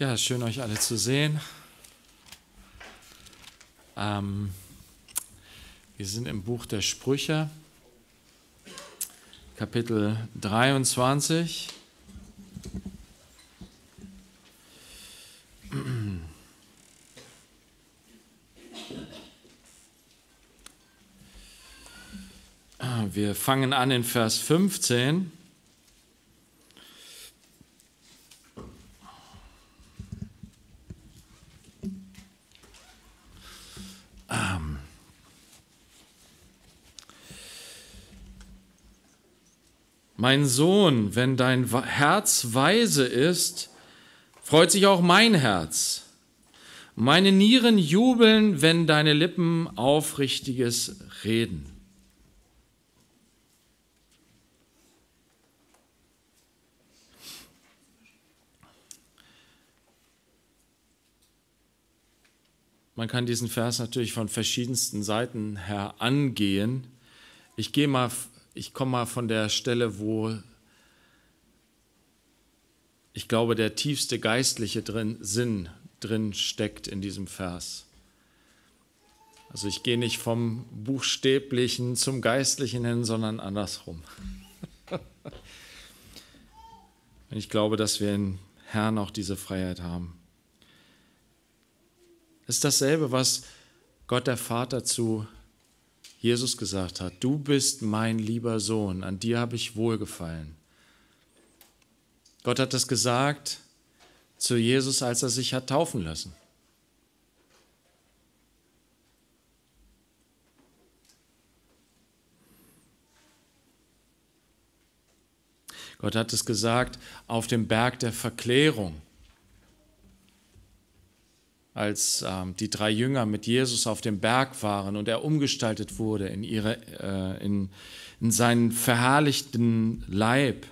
Ja, schön euch alle zu sehen. Ähm, wir sind im Buch der Sprüche, Kapitel 23. Wir fangen an in Vers 15. Mein Sohn, wenn dein Herz weise ist, freut sich auch mein Herz. Meine Nieren jubeln, wenn deine Lippen aufrichtiges reden. Man kann diesen Vers natürlich von verschiedensten Seiten her angehen. Ich gehe mal ich komme mal von der Stelle, wo ich glaube, der tiefste geistliche drin, Sinn drin steckt in diesem Vers. Also ich gehe nicht vom Buchstäblichen zum Geistlichen hin, sondern andersrum. Und ich glaube, dass wir im Herrn auch diese Freiheit haben. Es ist dasselbe, was Gott der Vater zu Jesus gesagt hat, du bist mein lieber Sohn, an dir habe ich wohlgefallen. Gott hat das gesagt zu Jesus, als er sich hat taufen lassen. Gott hat es gesagt auf dem Berg der Verklärung, als ähm, die drei Jünger mit Jesus auf dem Berg waren und er umgestaltet wurde in, ihre, äh, in, in seinen verherrlichten Leib,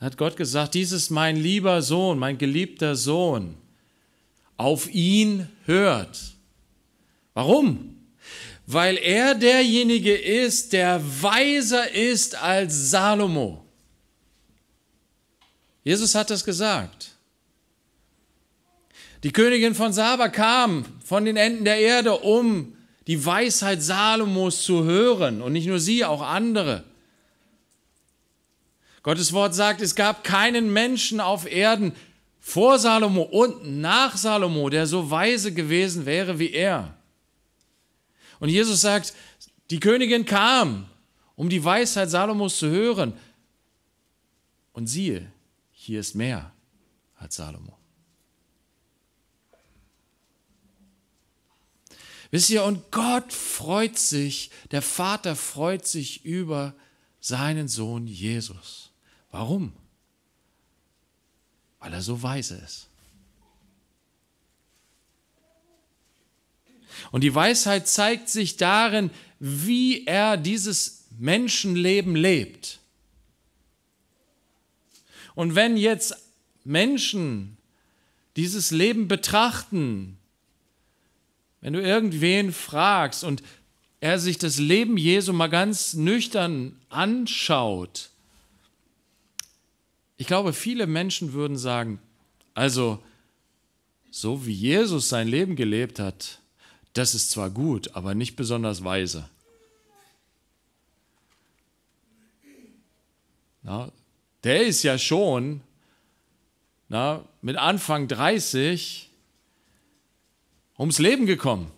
hat Gott gesagt, dies ist mein lieber Sohn, mein geliebter Sohn. Auf ihn hört. Warum? Weil er derjenige ist, der weiser ist als Salomo. Jesus hat das gesagt. Die Königin von Saba kam von den Enden der Erde, um die Weisheit Salomos zu hören. Und nicht nur sie, auch andere. Gottes Wort sagt, es gab keinen Menschen auf Erden vor Salomo und nach Salomo, der so weise gewesen wäre wie er. Und Jesus sagt, die Königin kam, um die Weisheit Salomos zu hören. Und siehe, hier ist mehr als Salomo. Wisst ihr, und Gott freut sich, der Vater freut sich über seinen Sohn Jesus. Warum? Weil er so weise ist. Und die Weisheit zeigt sich darin, wie er dieses Menschenleben lebt. Und wenn jetzt Menschen dieses Leben betrachten, wenn du irgendwen fragst und er sich das Leben Jesu mal ganz nüchtern anschaut, ich glaube, viele Menschen würden sagen, also so wie Jesus sein Leben gelebt hat, das ist zwar gut, aber nicht besonders weise. Na, der ist ja schon na, mit Anfang 30 ums Leben gekommen.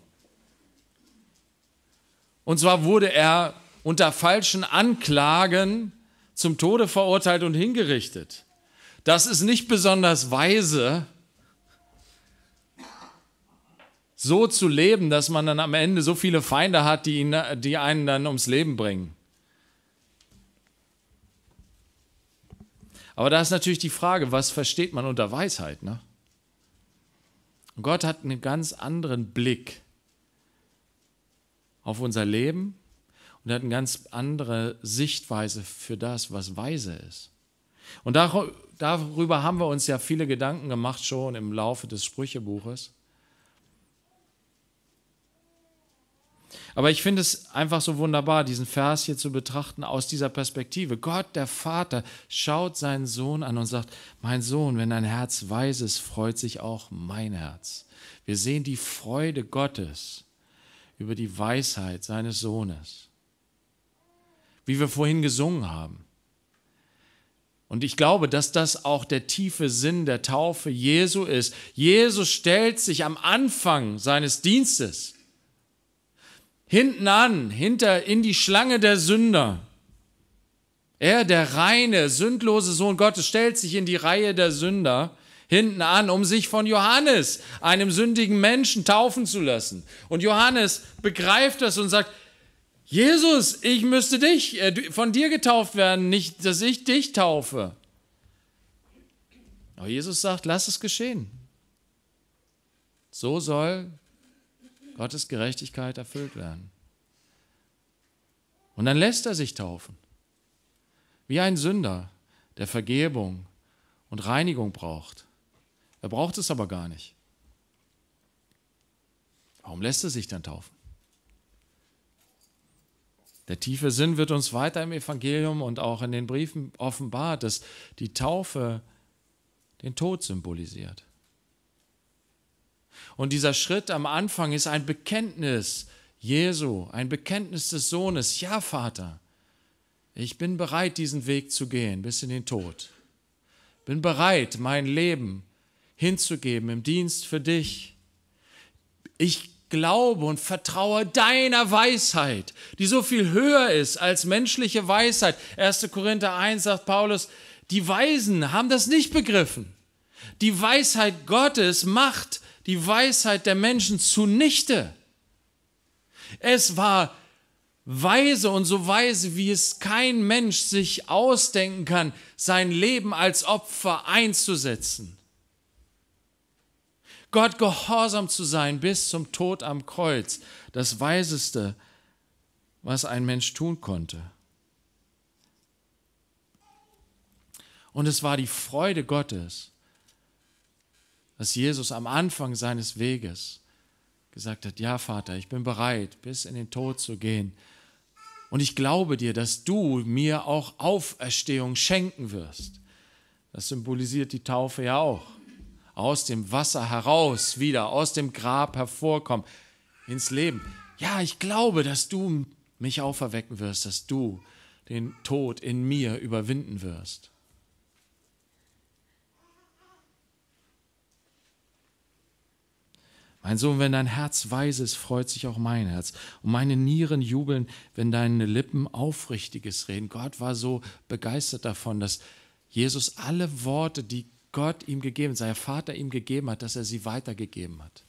Und zwar wurde er unter falschen Anklagen zum Tode verurteilt und hingerichtet. Das ist nicht besonders weise, so zu leben, dass man dann am Ende so viele Feinde hat, die, ihn, die einen dann ums Leben bringen. Aber da ist natürlich die Frage, was versteht man unter Weisheit? Ne? Und Gott hat einen ganz anderen Blick auf unser Leben und hat eine ganz andere Sichtweise für das, was weise ist. Und darüber haben wir uns ja viele Gedanken gemacht schon im Laufe des Sprüchebuches. Aber ich finde es einfach so wunderbar, diesen Vers hier zu betrachten aus dieser Perspektive. Gott, der Vater, schaut seinen Sohn an und sagt, mein Sohn, wenn dein Herz weiß ist, freut sich auch mein Herz. Wir sehen die Freude Gottes über die Weisheit seines Sohnes. Wie wir vorhin gesungen haben. Und ich glaube, dass das auch der tiefe Sinn der Taufe Jesu ist. Jesus stellt sich am Anfang seines Dienstes hinten an, hinter in die Schlange der Sünder. Er, der reine, sündlose Sohn Gottes, stellt sich in die Reihe der Sünder hinten an, um sich von Johannes, einem sündigen Menschen, taufen zu lassen. Und Johannes begreift das und sagt, Jesus, ich müsste dich, äh, von dir getauft werden, nicht, dass ich dich taufe. Aber Jesus sagt, lass es geschehen. So soll Gottes Gerechtigkeit erfüllt werden. Und dann lässt er sich taufen. Wie ein Sünder, der Vergebung und Reinigung braucht. Er braucht es aber gar nicht. Warum lässt er sich dann taufen? Der tiefe Sinn wird uns weiter im Evangelium und auch in den Briefen offenbart, dass die Taufe den Tod symbolisiert. Und dieser Schritt am Anfang ist ein Bekenntnis Jesu, ein Bekenntnis des Sohnes. Ja, Vater, ich bin bereit, diesen Weg zu gehen bis in den Tod. Bin bereit, mein Leben hinzugeben im Dienst für dich. Ich glaube und vertraue deiner Weisheit, die so viel höher ist als menschliche Weisheit. 1. Korinther 1 sagt Paulus, die Weisen haben das nicht begriffen. Die Weisheit Gottes macht die Weisheit der Menschen zunichte. Es war weise und so weise, wie es kein Mensch sich ausdenken kann, sein Leben als Opfer einzusetzen. Gott gehorsam zu sein bis zum Tod am Kreuz, das Weiseste, was ein Mensch tun konnte. Und es war die Freude Gottes, dass Jesus am Anfang seines Weges gesagt hat, ja Vater, ich bin bereit, bis in den Tod zu gehen. Und ich glaube dir, dass du mir auch Auferstehung schenken wirst. Das symbolisiert die Taufe ja auch. Aus dem Wasser heraus wieder, aus dem Grab hervorkommen, ins Leben. Ja, ich glaube, dass du mich auferwecken wirst, dass du den Tod in mir überwinden wirst. Mein Sohn, wenn dein Herz weise ist, freut sich auch mein Herz. Und meine Nieren jubeln, wenn deine Lippen Aufrichtiges reden. Gott war so begeistert davon, dass Jesus alle Worte, die Gott ihm gegeben, sein Vater ihm gegeben hat, dass er sie weitergegeben hat.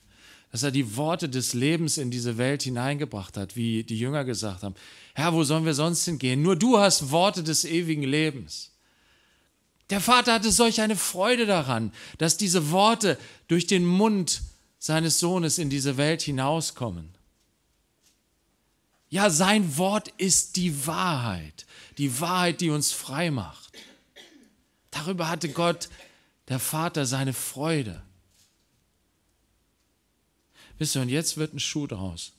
Dass er die Worte des Lebens in diese Welt hineingebracht hat, wie die Jünger gesagt haben. Herr, wo sollen wir sonst hingehen? Nur du hast Worte des ewigen Lebens. Der Vater hatte solch eine Freude daran, dass diese Worte durch den Mund seines Sohnes in diese Welt hinauskommen. Ja, sein Wort ist die Wahrheit, die Wahrheit, die uns frei macht. Darüber hatte Gott, der Vater, seine Freude. Wisst ihr, und jetzt wird ein Schuh draus.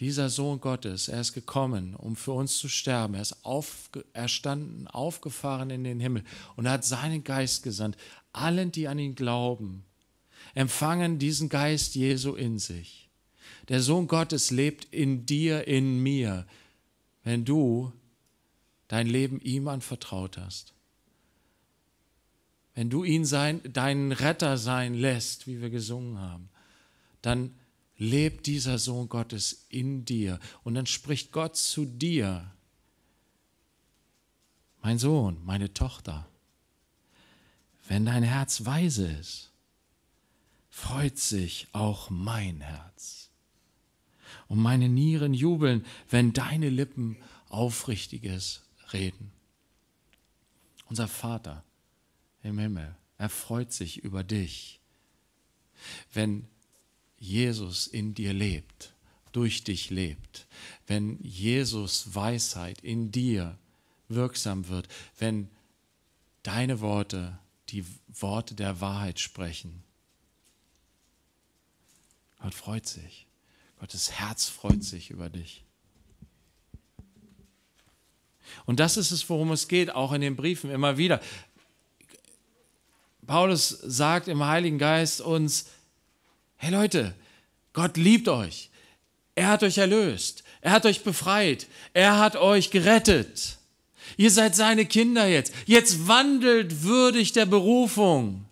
Dieser Sohn Gottes, er ist gekommen, um für uns zu sterben. Er ist auf, erstanden, aufgefahren in den Himmel und er hat seinen Geist gesandt. Allen, die an ihn glauben, empfangen diesen Geist Jesu in sich. Der Sohn Gottes lebt in dir, in mir, wenn du dein Leben ihm anvertraut hast. Wenn du ihn sein, deinen Retter sein lässt, wie wir gesungen haben, dann lebt dieser Sohn Gottes in dir. Und dann spricht Gott zu dir, mein Sohn, meine Tochter, wenn dein Herz weise ist, freut sich auch mein Herz. Und meine Nieren jubeln, wenn deine Lippen aufrichtiges reden. Unser Vater im Himmel, er freut sich über dich, wenn Jesus in dir lebt, durch dich lebt, wenn Jesus Weisheit in dir wirksam wird, wenn deine Worte die Worte der Wahrheit sprechen Gott freut sich. Gottes Herz freut sich über dich. Und das ist es, worum es geht, auch in den Briefen immer wieder. Paulus sagt im Heiligen Geist uns, hey Leute, Gott liebt euch. Er hat euch erlöst. Er hat euch befreit. Er hat euch gerettet. Ihr seid seine Kinder jetzt. Jetzt wandelt würdig der Berufung.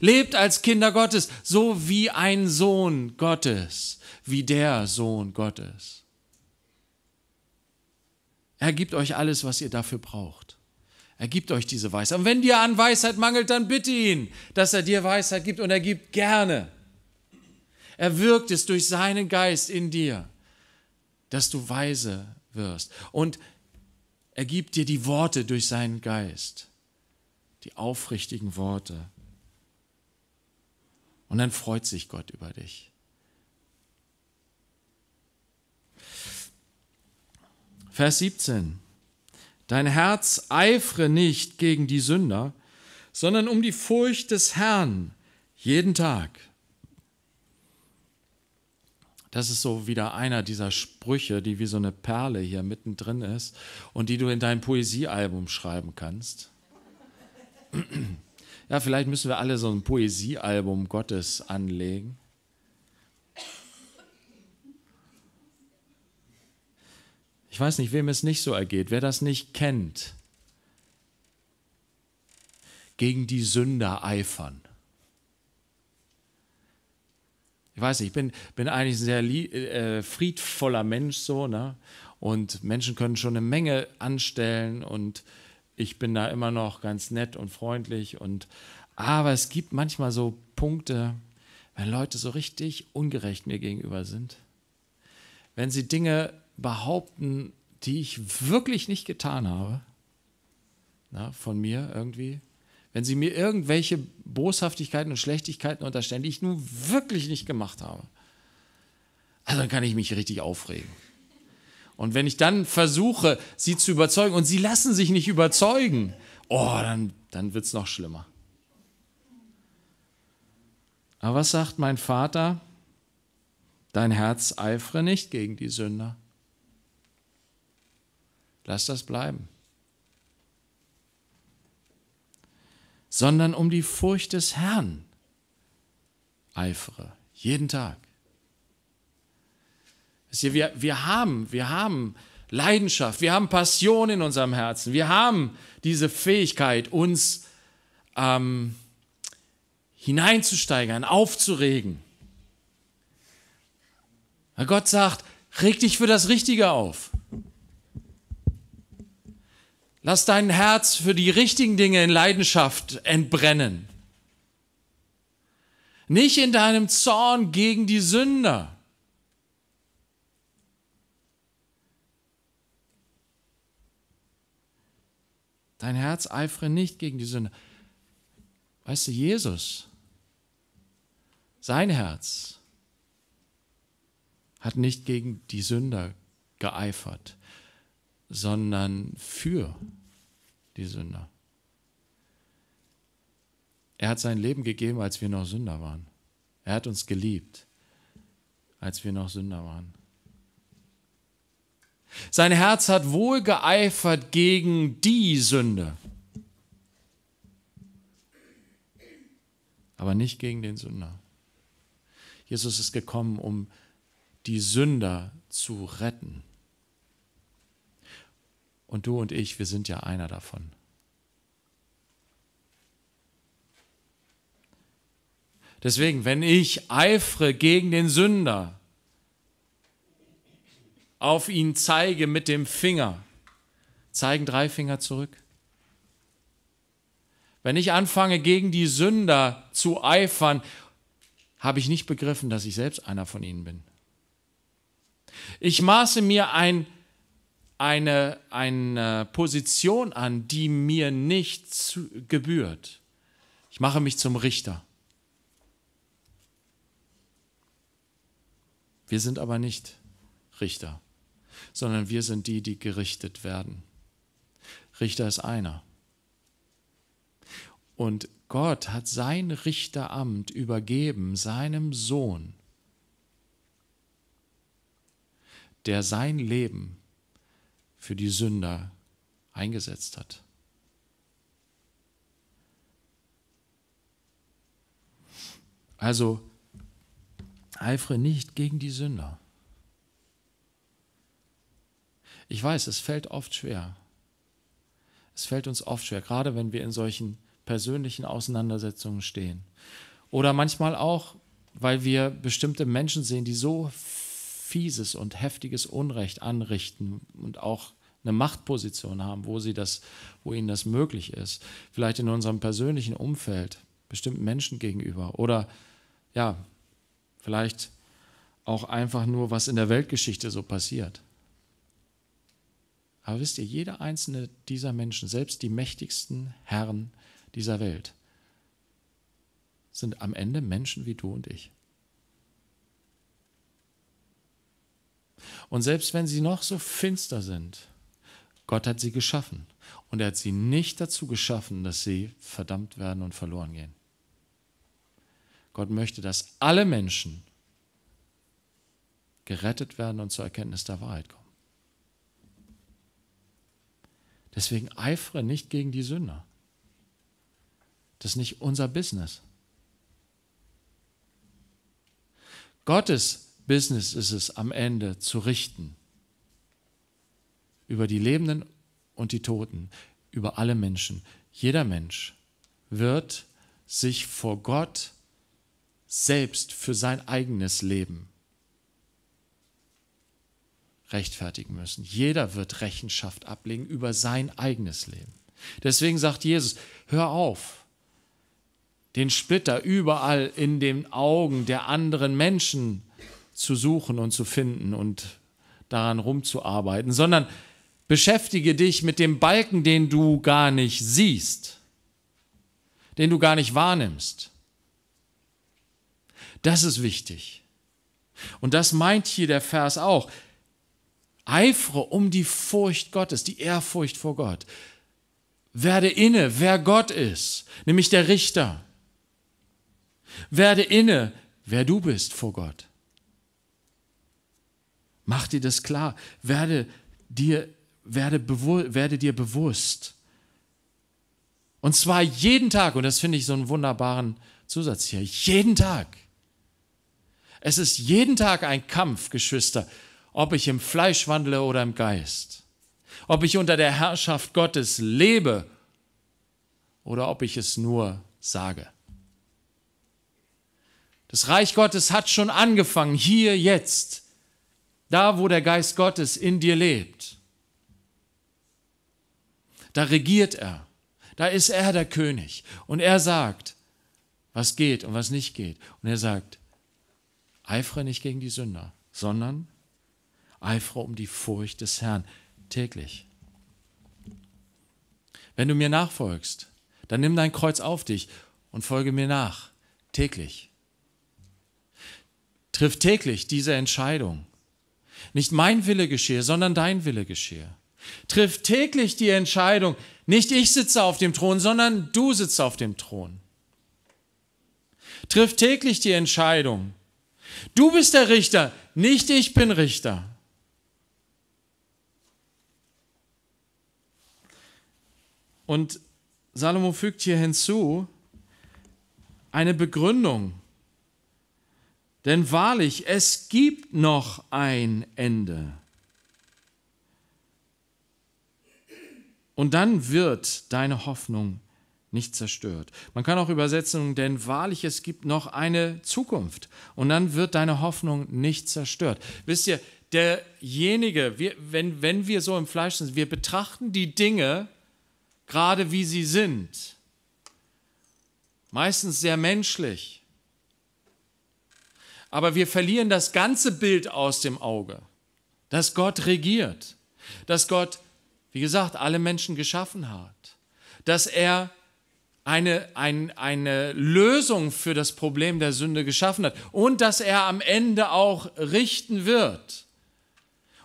Lebt als Kinder Gottes, so wie ein Sohn Gottes, wie der Sohn Gottes. Er gibt euch alles, was ihr dafür braucht. Er gibt euch diese Weisheit. Und wenn dir an Weisheit mangelt, dann bitte ihn, dass er dir Weisheit gibt und er gibt gerne. Er wirkt es durch seinen Geist in dir, dass du weise wirst. Und er gibt dir die Worte durch seinen Geist, die aufrichtigen Worte. Und dann freut sich Gott über dich. Vers 17. Dein Herz eifre nicht gegen die Sünder, sondern um die Furcht des Herrn jeden Tag. Das ist so wieder einer dieser Sprüche, die wie so eine Perle hier mittendrin ist und die du in dein Poesiealbum schreiben kannst. Ja, vielleicht müssen wir alle so ein Poesiealbum Gottes anlegen. Ich weiß nicht, wem es nicht so ergeht, wer das nicht kennt. Gegen die Sünder eifern. Ich weiß nicht, ich bin, bin eigentlich ein sehr äh, friedvoller Mensch so, ne? Und Menschen können schon eine Menge anstellen und ich bin da immer noch ganz nett und freundlich und aber es gibt manchmal so Punkte, wenn Leute so richtig ungerecht mir gegenüber sind, wenn sie Dinge behaupten, die ich wirklich nicht getan habe, na, von mir irgendwie, wenn sie mir irgendwelche Boshaftigkeiten und Schlechtigkeiten unterstellen, die ich nun wirklich nicht gemacht habe, also dann kann ich mich richtig aufregen. Und wenn ich dann versuche, sie zu überzeugen und sie lassen sich nicht überzeugen, oh, dann, dann wird es noch schlimmer. Aber was sagt mein Vater? Dein Herz eifere nicht gegen die Sünder. Lass das bleiben. Sondern um die Furcht des Herrn eifere, jeden Tag. Wir, wir, haben, wir haben Leidenschaft, wir haben Passion in unserem Herzen, wir haben diese Fähigkeit, uns ähm, hineinzusteigern, aufzuregen. Gott sagt, reg dich für das Richtige auf. Lass dein Herz für die richtigen Dinge in Leidenschaft entbrennen. Nicht in deinem Zorn gegen die Sünder Dein Herz eifere nicht gegen die Sünde. Weißt du, Jesus, sein Herz hat nicht gegen die Sünder geeifert, sondern für die Sünder. Er hat sein Leben gegeben, als wir noch Sünder waren. Er hat uns geliebt, als wir noch Sünder waren. Sein Herz hat wohl geeifert gegen die Sünde, aber nicht gegen den Sünder. Jesus ist gekommen, um die Sünder zu retten. Und du und ich, wir sind ja einer davon. Deswegen, wenn ich eifere gegen den Sünder, auf ihn zeige mit dem Finger, zeigen drei Finger zurück. Wenn ich anfange, gegen die Sünder zu eifern, habe ich nicht begriffen, dass ich selbst einer von ihnen bin. Ich maße mir ein, eine, eine Position an, die mir nicht zu, gebührt. Ich mache mich zum Richter. Wir sind aber nicht Richter sondern wir sind die, die gerichtet werden. Richter ist einer. Und Gott hat sein Richteramt übergeben seinem Sohn, der sein Leben für die Sünder eingesetzt hat. Also eifre nicht gegen die Sünder. Ich weiß, es fällt oft schwer. Es fällt uns oft schwer, gerade wenn wir in solchen persönlichen Auseinandersetzungen stehen. Oder manchmal auch, weil wir bestimmte Menschen sehen, die so fieses und heftiges Unrecht anrichten und auch eine Machtposition haben, wo, sie das, wo ihnen das möglich ist. Vielleicht in unserem persönlichen Umfeld, bestimmten Menschen gegenüber. Oder ja, vielleicht auch einfach nur, was in der Weltgeschichte so passiert. Aber wisst ihr, jeder einzelne dieser Menschen, selbst die mächtigsten Herren dieser Welt, sind am Ende Menschen wie du und ich. Und selbst wenn sie noch so finster sind, Gott hat sie geschaffen. Und er hat sie nicht dazu geschaffen, dass sie verdammt werden und verloren gehen. Gott möchte, dass alle Menschen gerettet werden und zur Erkenntnis der Wahrheit kommen. Deswegen eifere nicht gegen die Sünder. Das ist nicht unser Business. Gottes Business ist es am Ende zu richten über die Lebenden und die Toten, über alle Menschen. Jeder Mensch wird sich vor Gott selbst für sein eigenes Leben rechtfertigen müssen. Jeder wird Rechenschaft ablegen über sein eigenes Leben. Deswegen sagt Jesus, hör auf, den Splitter überall in den Augen der anderen Menschen zu suchen und zu finden und daran rumzuarbeiten, sondern beschäftige dich mit dem Balken, den du gar nicht siehst, den du gar nicht wahrnimmst. Das ist wichtig. Und das meint hier der Vers auch. Eifere um die Furcht Gottes, die Ehrfurcht vor Gott. Werde inne, wer Gott ist, nämlich der Richter. Werde inne, wer du bist vor Gott. Mach dir das klar. Werde dir, werde, werde dir bewusst. Und zwar jeden Tag, und das finde ich so einen wunderbaren Zusatz hier, jeden Tag. Es ist jeden Tag ein Kampf, Geschwister, ob ich im Fleisch wandle oder im Geist, ob ich unter der Herrschaft Gottes lebe oder ob ich es nur sage. Das Reich Gottes hat schon angefangen, hier jetzt, da wo der Geist Gottes in dir lebt. Da regiert er, da ist er der König und er sagt, was geht und was nicht geht. Und er sagt, eifere nicht gegen die Sünder, sondern eifere um die Furcht des Herrn täglich. Wenn du mir nachfolgst, dann nimm dein Kreuz auf dich und folge mir nach, täglich. Triff täglich diese Entscheidung. Nicht mein Wille geschehe, sondern dein Wille geschehe. Triff täglich die Entscheidung, nicht ich sitze auf dem Thron, sondern du sitzt auf dem Thron. Triff täglich die Entscheidung, du bist der Richter, nicht ich bin Richter. Und Salomo fügt hier hinzu eine Begründung. Denn wahrlich, es gibt noch ein Ende. Und dann wird deine Hoffnung nicht zerstört. Man kann auch übersetzen, denn wahrlich, es gibt noch eine Zukunft. Und dann wird deine Hoffnung nicht zerstört. Wisst ihr, derjenige, wir, wenn, wenn wir so im Fleisch sind, wir betrachten die Dinge gerade wie sie sind. Meistens sehr menschlich. Aber wir verlieren das ganze Bild aus dem Auge, dass Gott regiert, dass Gott, wie gesagt, alle Menschen geschaffen hat, dass er eine, ein, eine Lösung für das Problem der Sünde geschaffen hat und dass er am Ende auch richten wird.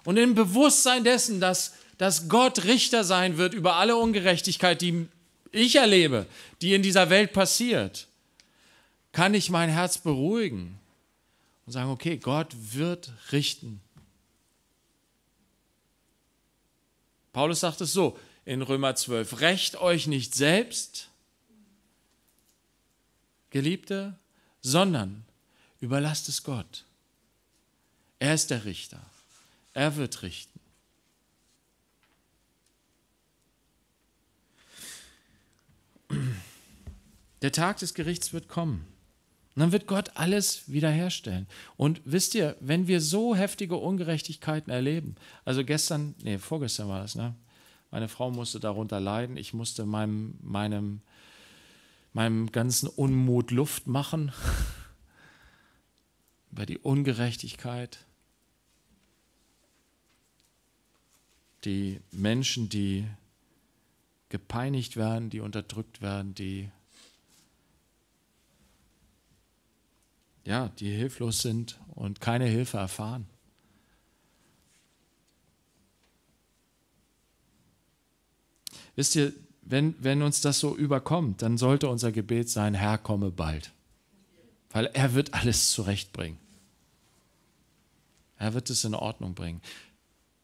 Und im Bewusstsein dessen, dass dass Gott Richter sein wird über alle Ungerechtigkeit, die ich erlebe, die in dieser Welt passiert, kann ich mein Herz beruhigen und sagen, okay, Gott wird richten. Paulus sagt es so in Römer 12, Recht euch nicht selbst, Geliebte, sondern überlasst es Gott. Er ist der Richter. Er wird richten. Der Tag des Gerichts wird kommen. Und dann wird Gott alles wiederherstellen. Und wisst ihr, wenn wir so heftige Ungerechtigkeiten erleben, also gestern, nee, vorgestern war das, ne? Meine Frau musste darunter leiden, ich musste meinem, meinem, meinem ganzen Unmut Luft machen über die Ungerechtigkeit, die Menschen, die gepeinigt werden, die unterdrückt werden, die ja, die hilflos sind und keine Hilfe erfahren. Wisst ihr, wenn, wenn uns das so überkommt, dann sollte unser Gebet sein, Herr, komme bald. Weil er wird alles zurechtbringen. Er wird es in Ordnung bringen.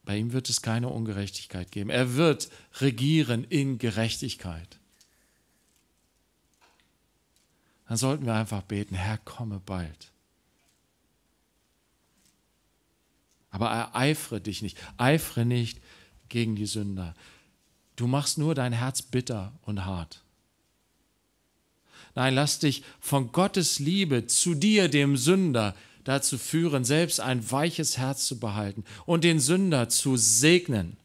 Bei ihm wird es keine Ungerechtigkeit geben. Er wird regieren in Gerechtigkeit dann sollten wir einfach beten, Herr, komme bald. Aber ereifere dich nicht, eifere nicht gegen die Sünder. Du machst nur dein Herz bitter und hart. Nein, lass dich von Gottes Liebe zu dir, dem Sünder, dazu führen, selbst ein weiches Herz zu behalten und den Sünder zu segnen,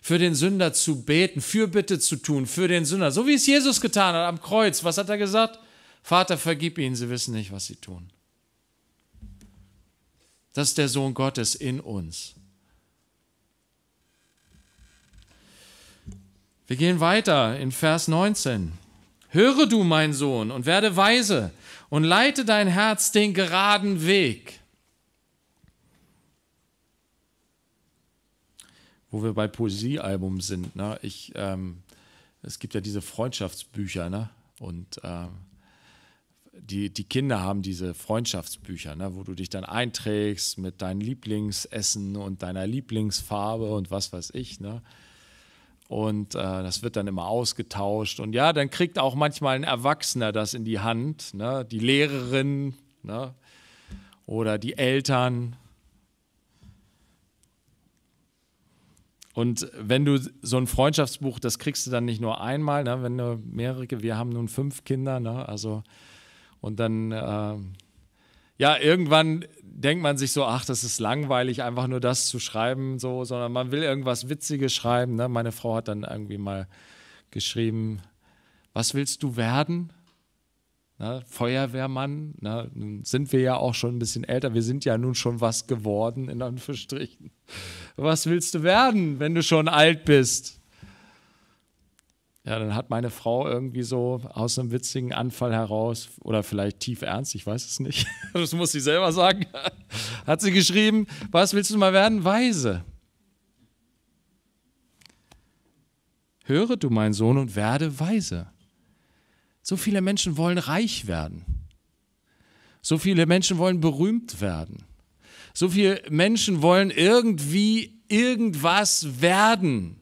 für den Sünder zu beten, Fürbitte zu tun, für den Sünder, so wie es Jesus getan hat am Kreuz. Was hat er gesagt? Vater, vergib ihnen, sie wissen nicht, was sie tun. Das ist der Sohn Gottes in uns. Wir gehen weiter in Vers 19. Höre du, mein Sohn, und werde weise und leite dein Herz den geraden Weg. Wo wir bei Poesiealbum sind. Ne? Ich, ähm, es gibt ja diese Freundschaftsbücher. Ne? Und ähm, die, die Kinder haben diese Freundschaftsbücher, ne, wo du dich dann einträgst mit deinem Lieblingsessen und deiner Lieblingsfarbe und was weiß ich. Ne? Und äh, das wird dann immer ausgetauscht. Und ja, dann kriegt auch manchmal ein Erwachsener das in die Hand, ne? die Lehrerin ne? oder die Eltern. Und wenn du so ein Freundschaftsbuch, das kriegst du dann nicht nur einmal, ne? wenn du mehrere, wir haben nun fünf Kinder, ne? also und dann, äh, ja, irgendwann denkt man sich so, ach, das ist langweilig, einfach nur das zu schreiben, so, sondern man will irgendwas Witziges schreiben. Ne? Meine Frau hat dann irgendwie mal geschrieben, was willst du werden? Ne, Feuerwehrmann, ne, nun sind wir ja auch schon ein bisschen älter, wir sind ja nun schon was geworden, in Anführungsstrichen. Was willst du werden, wenn du schon alt bist? Ja, dann hat meine Frau irgendwie so aus einem witzigen Anfall heraus oder vielleicht tief ernst, ich weiß es nicht, das muss sie selber sagen, hat sie geschrieben, was willst du mal werden? Weise. Höre du, mein Sohn, und werde weise. So viele Menschen wollen reich werden. So viele Menschen wollen berühmt werden. So viele Menschen wollen irgendwie irgendwas werden.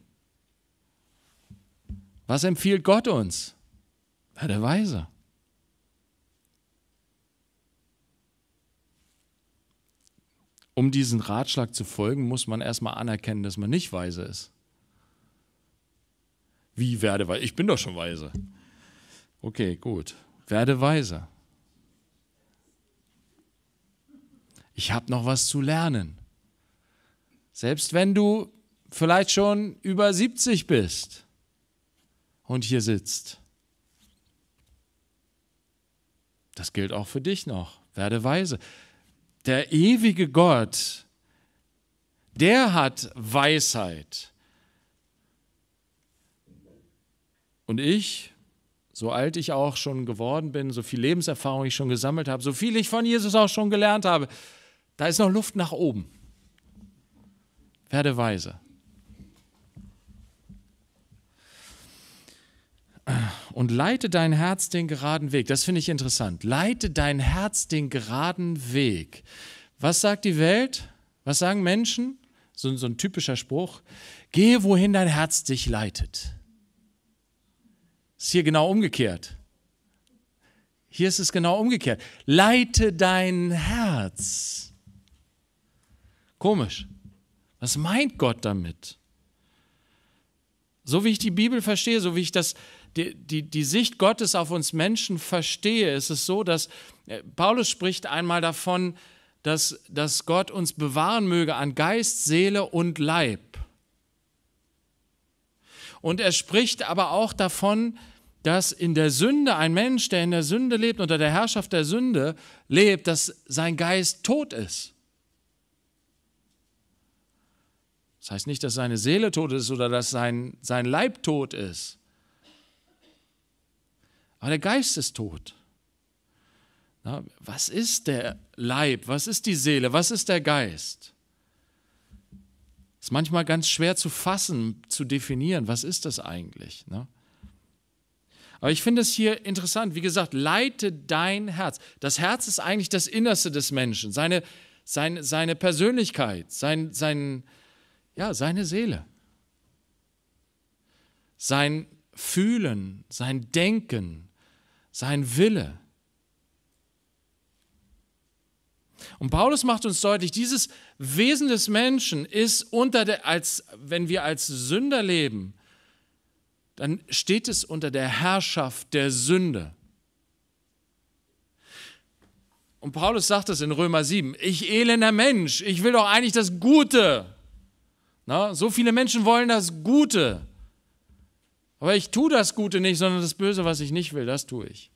Was empfiehlt Gott uns? Werde weise. Um diesen Ratschlag zu folgen, muss man erstmal anerkennen, dass man nicht weise ist. Wie werde weise? Ich bin doch schon weise. Okay, gut. Werde weise. Ich habe noch was zu lernen. Selbst wenn du vielleicht schon über 70 bist und hier sitzt. Das gilt auch für dich noch. Werde weise. Der ewige Gott, der hat Weisheit. Und ich, so alt ich auch schon geworden bin, so viel Lebenserfahrung ich schon gesammelt habe, so viel ich von Jesus auch schon gelernt habe, da ist noch Luft nach oben. Werde weise. Und leite dein Herz den geraden Weg. Das finde ich interessant. Leite dein Herz den geraden Weg. Was sagt die Welt? Was sagen Menschen? So, so ein typischer Spruch. Gehe, wohin dein Herz dich leitet. Ist hier genau umgekehrt. Hier ist es genau umgekehrt. Leite dein Herz. Komisch. Was meint Gott damit? So wie ich die Bibel verstehe, so wie ich das die, die, die Sicht Gottes auf uns Menschen verstehe, ist es so, dass äh, Paulus spricht einmal davon, dass, dass Gott uns bewahren möge an Geist, Seele und Leib. Und er spricht aber auch davon, dass in der Sünde ein Mensch, der in der Sünde lebt, unter der Herrschaft der Sünde lebt, dass sein Geist tot ist. Das heißt nicht, dass seine Seele tot ist oder dass sein, sein Leib tot ist. Aber ah, der Geist ist tot. Na, was ist der Leib? Was ist die Seele? Was ist der Geist? Ist manchmal ganz schwer zu fassen, zu definieren. Was ist das eigentlich? Ne? Aber ich finde es hier interessant. Wie gesagt, leite dein Herz. Das Herz ist eigentlich das Innerste des Menschen, seine, seine, seine Persönlichkeit, sein, sein, ja, seine Seele, sein Fühlen, sein Denken, sein Wille. Und Paulus macht uns deutlich, dieses Wesen des Menschen ist unter der, als, wenn wir als Sünder leben, dann steht es unter der Herrschaft der Sünde. Und Paulus sagt es in Römer 7, ich elender Mensch, ich will doch eigentlich das Gute. Na, so viele Menschen wollen das Gute. Aber ich tue das Gute nicht, sondern das Böse, was ich nicht will, das tue ich.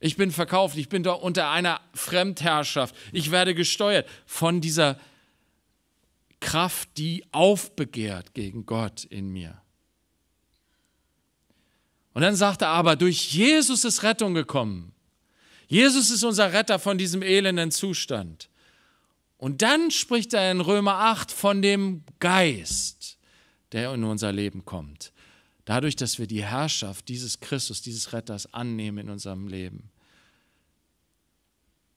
Ich bin verkauft, ich bin doch unter einer Fremdherrschaft. Ich werde gesteuert von dieser Kraft, die aufbegehrt gegen Gott in mir. Und dann sagt er aber, durch Jesus ist Rettung gekommen. Jesus ist unser Retter von diesem elenden Zustand. Und dann spricht er in Römer 8 von dem Geist, der in unser Leben kommt. Dadurch, dass wir die Herrschaft dieses Christus, dieses Retters annehmen in unserem Leben.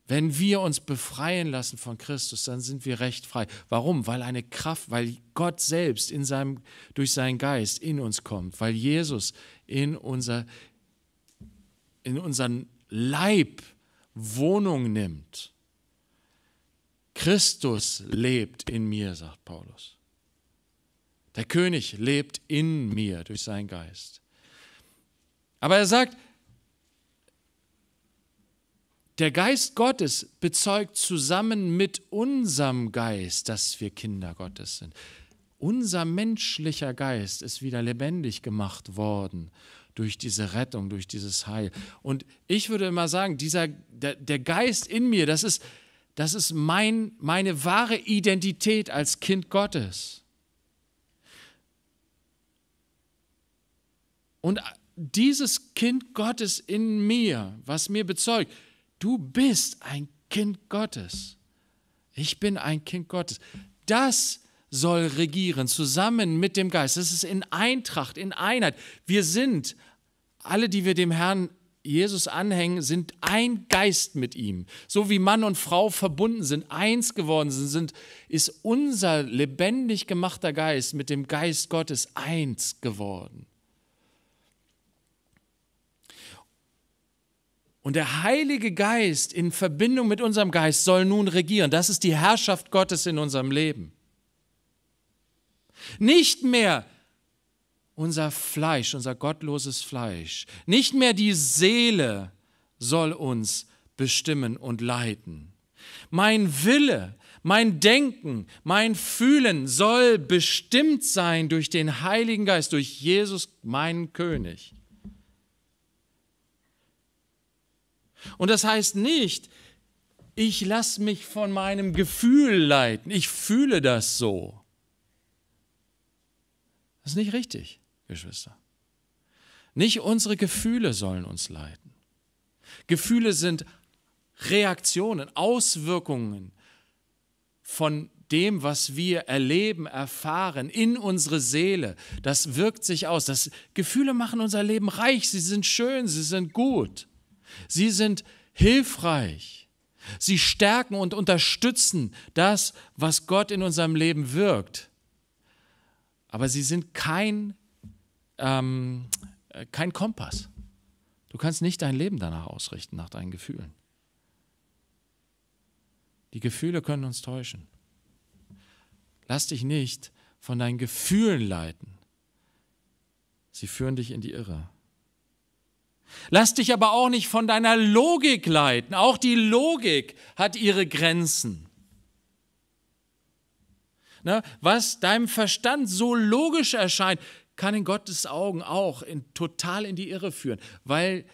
Wenn wir uns befreien lassen von Christus, dann sind wir recht frei. Warum? Weil eine Kraft, weil Gott selbst in seinem, durch seinen Geist in uns kommt, weil Jesus in, unser, in unseren Leib Wohnung nimmt. Christus lebt in mir, sagt Paulus. Der König lebt in mir durch seinen Geist. Aber er sagt, der Geist Gottes bezeugt zusammen mit unserem Geist, dass wir Kinder Gottes sind. Unser menschlicher Geist ist wieder lebendig gemacht worden durch diese Rettung, durch dieses Heil. Und ich würde immer sagen, dieser, der, der Geist in mir, das ist, das ist mein, meine wahre Identität als Kind Gottes. Und dieses Kind Gottes in mir, was mir bezeugt, du bist ein Kind Gottes. Ich bin ein Kind Gottes. Das soll regieren, zusammen mit dem Geist. Das ist in Eintracht, in Einheit. Wir sind, alle, die wir dem Herrn Jesus anhängen, sind ein Geist mit ihm. So wie Mann und Frau verbunden sind, eins geworden sind, sind ist unser lebendig gemachter Geist mit dem Geist Gottes eins geworden. Und der Heilige Geist in Verbindung mit unserem Geist soll nun regieren. Das ist die Herrschaft Gottes in unserem Leben. Nicht mehr unser Fleisch, unser gottloses Fleisch, nicht mehr die Seele soll uns bestimmen und leiten. Mein Wille, mein Denken, mein Fühlen soll bestimmt sein durch den Heiligen Geist, durch Jesus, meinen König. Und das heißt nicht, ich lasse mich von meinem Gefühl leiten, ich fühle das so. Das ist nicht richtig, Geschwister. Nicht unsere Gefühle sollen uns leiten. Gefühle sind Reaktionen, Auswirkungen von dem, was wir erleben, erfahren, in unsere Seele. Das wirkt sich aus. Das, Gefühle machen unser Leben reich, sie sind schön, sie sind gut. Sie sind hilfreich. Sie stärken und unterstützen das, was Gott in unserem Leben wirkt. Aber sie sind kein, ähm, kein Kompass. Du kannst nicht dein Leben danach ausrichten, nach deinen Gefühlen. Die Gefühle können uns täuschen. Lass dich nicht von deinen Gefühlen leiten. Sie führen dich in die Irre. Lass dich aber auch nicht von deiner Logik leiten. Auch die Logik hat ihre Grenzen. Na, ne? was deinem Verstand so logisch erscheint, kann in Gottes Augen auch in, total in die Irre führen, weil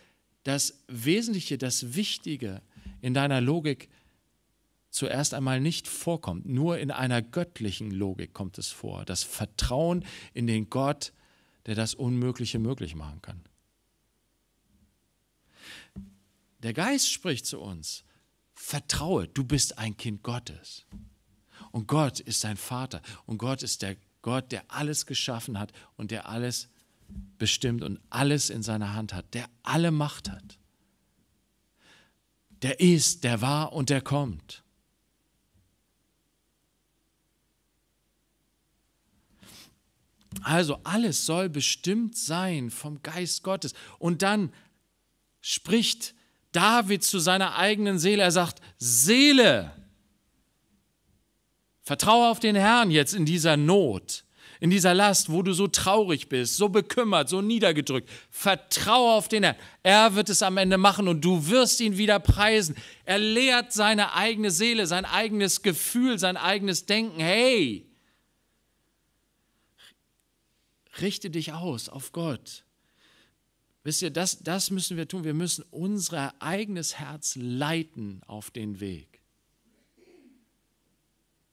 das Wesentliche, das Wichtige in deiner Logik zuerst einmal nicht vorkommt. Nur in einer göttlichen Logik kommt es vor. Das Vertrauen in den Gott, der das Unmögliche möglich machen kann. Der Geist spricht zu uns. Vertraue, du bist ein Kind Gottes. Und Gott ist dein Vater. Und Gott ist der Gott, der alles geschaffen hat und der alles bestimmt und alles in seiner Hand hat, der alle Macht hat. Der ist, der war und der kommt. Also alles soll bestimmt sein vom Geist Gottes. Und dann spricht David zu seiner eigenen Seele. Er sagt, Seele, vertraue auf den Herrn jetzt in dieser Not, in dieser Last, wo du so traurig bist, so bekümmert, so niedergedrückt. Vertraue auf den Herrn. Er wird es am Ende machen und du wirst ihn wieder preisen. Er lehrt seine eigene Seele, sein eigenes Gefühl, sein eigenes Denken. Hey, richte dich aus auf Gott. Wisst ihr, das, das müssen wir tun. Wir müssen unser eigenes Herz leiten auf den Weg.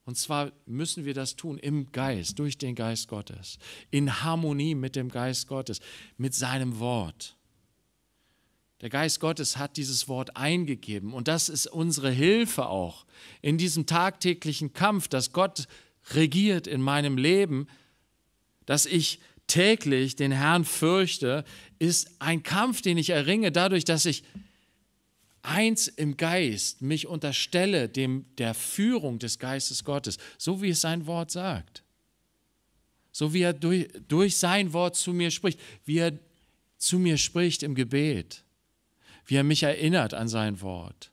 Und zwar müssen wir das tun im Geist, durch den Geist Gottes, in Harmonie mit dem Geist Gottes, mit seinem Wort. Der Geist Gottes hat dieses Wort eingegeben und das ist unsere Hilfe auch in diesem tagtäglichen Kampf, dass Gott regiert in meinem Leben, dass ich täglich den Herrn fürchte, ist ein Kampf, den ich erringe, dadurch, dass ich eins im Geist mich unterstelle dem der Führung des Geistes Gottes, so wie es sein Wort sagt. So wie er durch, durch sein Wort zu mir spricht, wie er zu mir spricht im Gebet, wie er mich erinnert an sein Wort.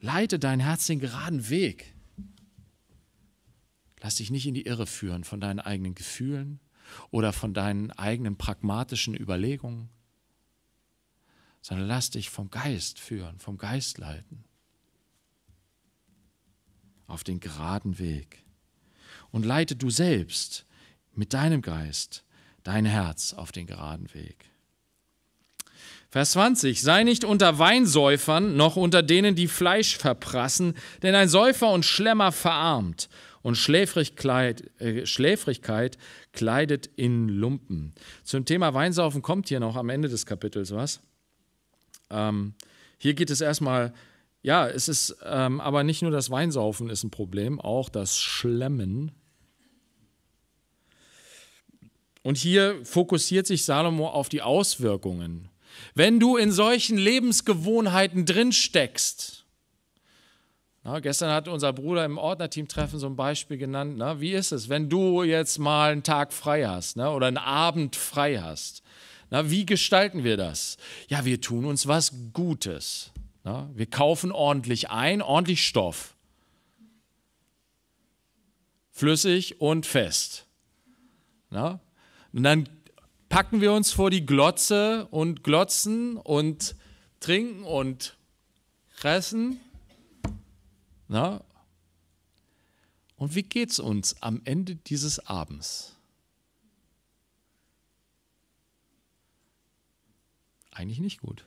Leite dein Herz den geraden Weg. Lass dich nicht in die Irre führen von deinen eigenen Gefühlen, oder von deinen eigenen pragmatischen Überlegungen, sondern lass dich vom Geist führen, vom Geist leiten. Auf den geraden Weg. Und leite du selbst mit deinem Geist dein Herz auf den geraden Weg. Vers 20. Sei nicht unter Weinsäufern, noch unter denen, die Fleisch verprassen, denn ein Säufer und Schlemmer verarmt, und Schläfrigkeit, äh, Schläfrigkeit kleidet in Lumpen. Zum Thema Weinsaufen kommt hier noch am Ende des Kapitels was. Ähm, hier geht es erstmal, ja, es ist ähm, aber nicht nur das Weinsaufen ist ein Problem, auch das Schlemmen. Und hier fokussiert sich Salomo auf die Auswirkungen. Wenn du in solchen Lebensgewohnheiten drinsteckst, na, gestern hat unser Bruder im Ordnerteamtreffen so ein Beispiel genannt. Na, ne? wie ist es, wenn du jetzt mal einen Tag frei hast na, ne? oder einen Abend frei hast? Na, ne? wie gestalten wir das? Ja, wir tun uns was Gutes. Na, wir kaufen ordentlich ein, ordentlich Stoff. Flüssig und fest. Na? Und dann packen wir uns vor die Glotze und glotzen und trinken und fressen na? Und wie geht's uns am Ende dieses Abends? Eigentlich nicht gut.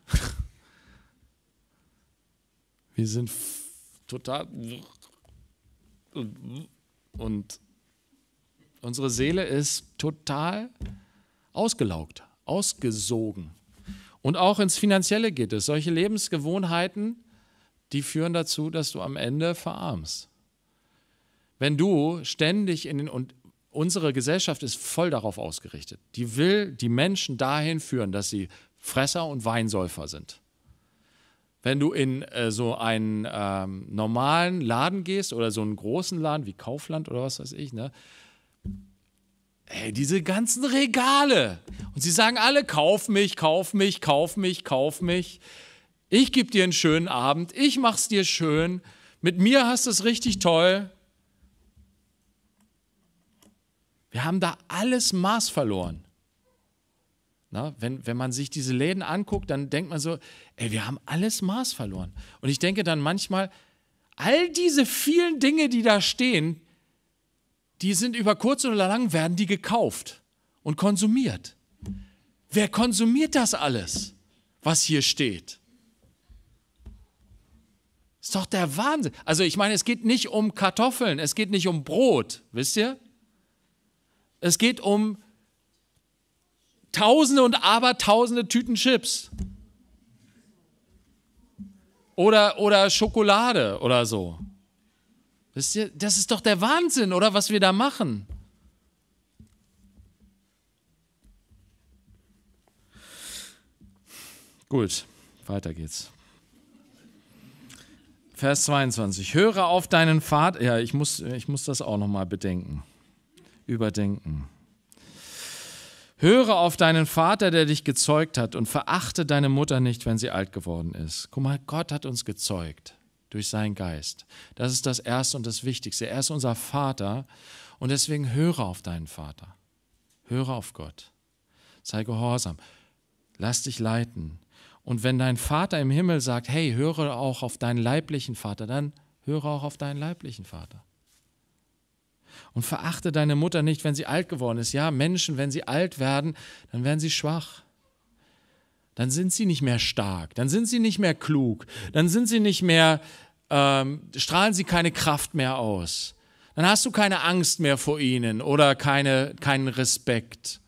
Wir sind total und unsere Seele ist total ausgelaugt, ausgesogen. Und auch ins Finanzielle geht es. Solche Lebensgewohnheiten die führen dazu, dass du am Ende verarmst. Wenn du ständig in den, und unsere Gesellschaft ist voll darauf ausgerichtet, die will die Menschen dahin führen, dass sie Fresser und Weinsäufer sind. Wenn du in äh, so einen ähm, normalen Laden gehst oder so einen großen Laden wie Kaufland oder was weiß ich, ne? Ey, diese ganzen Regale. Und sie sagen alle, kauf mich, kauf mich, kauf mich, kauf mich. Ich gebe dir einen schönen Abend, ich mach's dir schön, mit mir hast du es richtig toll. Wir haben da alles Maß verloren. Na, wenn, wenn man sich diese Läden anguckt, dann denkt man so, ey, wir haben alles Maß verloren. Und ich denke dann manchmal, all diese vielen Dinge, die da stehen, die sind über kurz oder lang, werden die gekauft und konsumiert. Wer konsumiert das alles, was hier steht? Ist doch der Wahnsinn. Also ich meine, es geht nicht um Kartoffeln, es geht nicht um Brot, wisst ihr? Es geht um Tausende und Abertausende Tüten Chips. Oder, oder Schokolade oder so. Wisst ihr, das ist doch der Wahnsinn, oder was wir da machen. Gut, weiter geht's. Vers 22. Höre auf deinen Vater. Ja, ich muss, ich muss das auch nochmal bedenken, überdenken. Höre auf deinen Vater, der dich gezeugt hat, und verachte deine Mutter nicht, wenn sie alt geworden ist. Guck mal, Gott hat uns gezeugt durch seinen Geist. Das ist das Erste und das Wichtigste. Er ist unser Vater und deswegen höre auf deinen Vater. Höre auf Gott. Sei gehorsam. Lass dich leiten. Und wenn dein Vater im Himmel sagt, hey, höre auch auf deinen leiblichen Vater, dann höre auch auf deinen leiblichen Vater. Und verachte deine Mutter nicht, wenn sie alt geworden ist. Ja, Menschen, wenn sie alt werden, dann werden sie schwach. Dann sind sie nicht mehr stark, dann sind sie nicht mehr klug, dann sind sie nicht mehr, ähm, strahlen sie keine Kraft mehr aus. Dann hast du keine Angst mehr vor ihnen oder keine, keinen Respekt.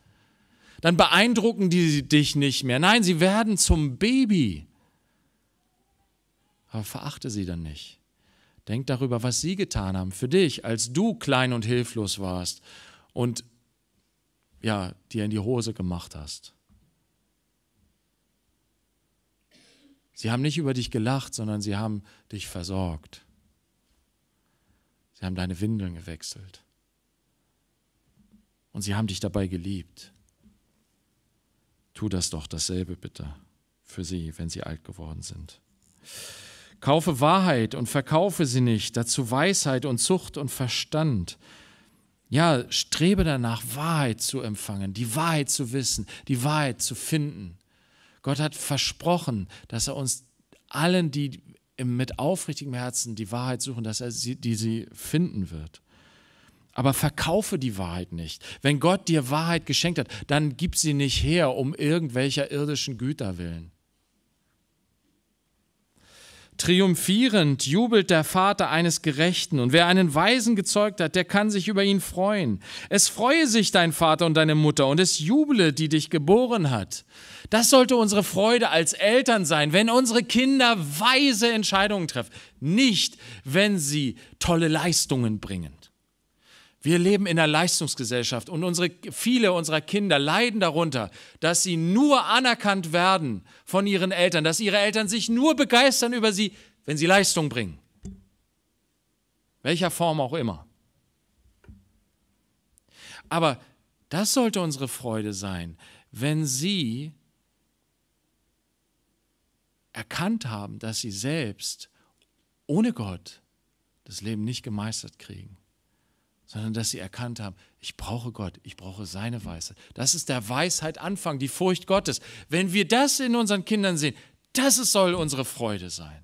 Dann beeindrucken die dich nicht mehr. Nein, sie werden zum Baby. Aber verachte sie dann nicht. Denk darüber, was sie getan haben für dich, als du klein und hilflos warst und ja, dir in die Hose gemacht hast. Sie haben nicht über dich gelacht, sondern sie haben dich versorgt. Sie haben deine Windeln gewechselt. Und sie haben dich dabei geliebt tu das doch dasselbe bitte für sie, wenn sie alt geworden sind. Kaufe Wahrheit und verkaufe sie nicht, dazu Weisheit und Zucht und Verstand. Ja, strebe danach, Wahrheit zu empfangen, die Wahrheit zu wissen, die Wahrheit zu finden. Gott hat versprochen, dass er uns allen, die mit aufrichtigem Herzen die Wahrheit suchen, dass er sie, die sie finden wird aber verkaufe die Wahrheit nicht. Wenn Gott dir Wahrheit geschenkt hat, dann gib sie nicht her um irgendwelcher irdischen Güter willen. Triumphierend jubelt der Vater eines Gerechten, und wer einen Weisen gezeugt hat, der kann sich über ihn freuen. Es freue sich dein Vater und deine Mutter, und es juble, die dich geboren hat. Das sollte unsere Freude als Eltern sein, wenn unsere Kinder weise Entscheidungen treffen, nicht wenn sie tolle Leistungen bringen. Wir leben in einer Leistungsgesellschaft und unsere, viele unserer Kinder leiden darunter, dass sie nur anerkannt werden von ihren Eltern, dass ihre Eltern sich nur begeistern über sie, wenn sie Leistung bringen. Welcher Form auch immer. Aber das sollte unsere Freude sein, wenn sie erkannt haben, dass sie selbst ohne Gott das Leben nicht gemeistert kriegen sondern dass sie erkannt haben, ich brauche Gott, ich brauche seine Weisheit. Das ist der Weisheit Anfang, die Furcht Gottes. Wenn wir das in unseren Kindern sehen, das soll unsere Freude sein.